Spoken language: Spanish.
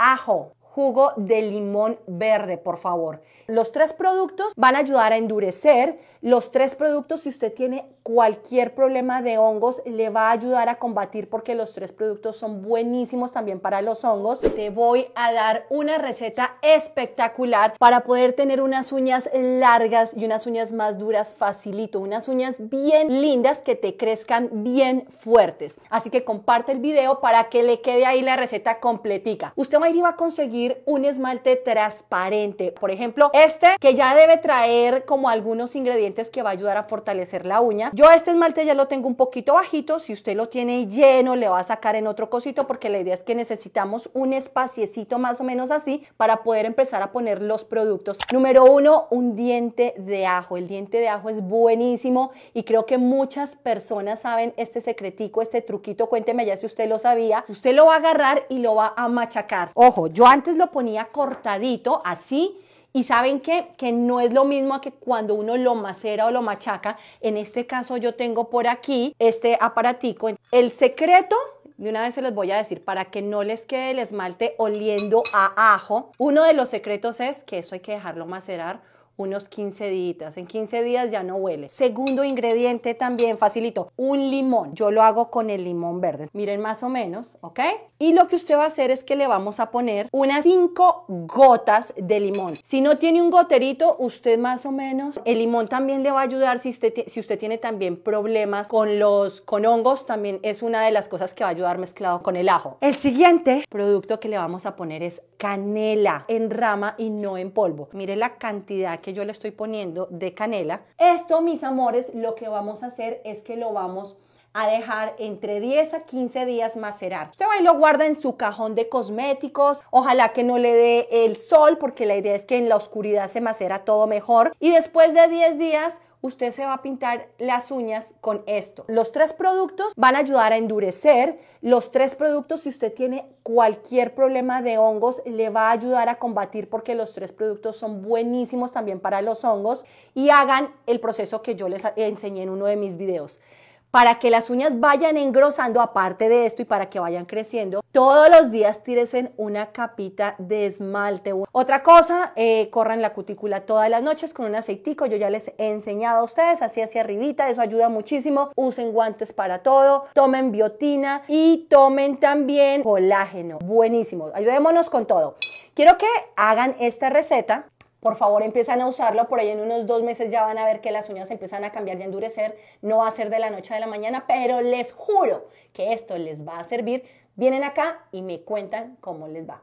ajo jugo de limón verde, por favor. Los tres productos van a ayudar a endurecer. Los tres productos, si usted tiene cualquier problema de hongos, le va a ayudar a combatir porque los tres productos son buenísimos también para los hongos. Te voy a dar una receta espectacular para poder tener unas uñas largas y unas uñas más duras facilito. Unas uñas bien lindas que te crezcan bien fuertes. Así que comparte el video para que le quede ahí la receta completica. Usted va a ir y va a conseguir un esmalte transparente. Por ejemplo, este que ya debe traer como algunos ingredientes que va a ayudar a fortalecer la uña. Yo este esmalte ya lo tengo un poquito bajito. Si usted lo tiene lleno, le va a sacar en otro cosito porque la idea es que necesitamos un espaciecito más o menos así para poder empezar a poner los productos. Número uno, un diente de ajo. El diente de ajo es buenísimo y creo que muchas personas saben este secretico, este truquito. Cuénteme ya si usted lo sabía. Usted lo va a agarrar y lo va a machacar. Ojo, yo antes lo ponía cortadito, así, y saben que no es lo mismo que cuando uno lo macera o lo machaca. En este caso yo tengo por aquí este aparatico. El secreto, de una vez se les voy a decir, para que no les quede el esmalte oliendo a ajo, uno de los secretos es que eso hay que dejarlo macerar unos 15 días. En 15 días ya no huele. Segundo ingrediente también facilito, un limón. Yo lo hago con el limón verde. Miren más o menos, ¿ok? Y lo que usted va a hacer es que le vamos a poner unas 5 gotas de limón. Si no tiene un goterito, usted más o menos, el limón también le va a ayudar si usted, si usted tiene también problemas con los con hongos, también es una de las cosas que va a ayudar mezclado con el ajo. El siguiente producto que le vamos a poner es canela en rama y no en polvo. Mire la cantidad que yo le estoy poniendo de canela. Esto, mis amores, lo que vamos a hacer es que lo vamos a dejar entre 10 a 15 días macerar. Usted va y lo guarda en su cajón de cosméticos, ojalá que no le dé el sol porque la idea es que en la oscuridad se macera todo mejor y después de 10 días usted se va a pintar las uñas con esto. Los tres productos van a ayudar a endurecer. Los tres productos, si usted tiene cualquier problema de hongos, le va a ayudar a combatir porque los tres productos son buenísimos también para los hongos. Y hagan el proceso que yo les enseñé en uno de mis videos para que las uñas vayan engrosando, aparte de esto y para que vayan creciendo, todos los días tíresen una capita de esmalte. Otra cosa, eh, corran la cutícula todas las noches con un aceitico, yo ya les he enseñado a ustedes, así hacia arribita, eso ayuda muchísimo, usen guantes para todo, tomen biotina y tomen también colágeno, buenísimo, ayudémonos con todo. Quiero que hagan esta receta por favor, empiezan a usarlo, por ahí en unos dos meses ya van a ver que las uñas empiezan a cambiar y a endurecer. No va a ser de la noche a la mañana, pero les juro que esto les va a servir. Vienen acá y me cuentan cómo les va.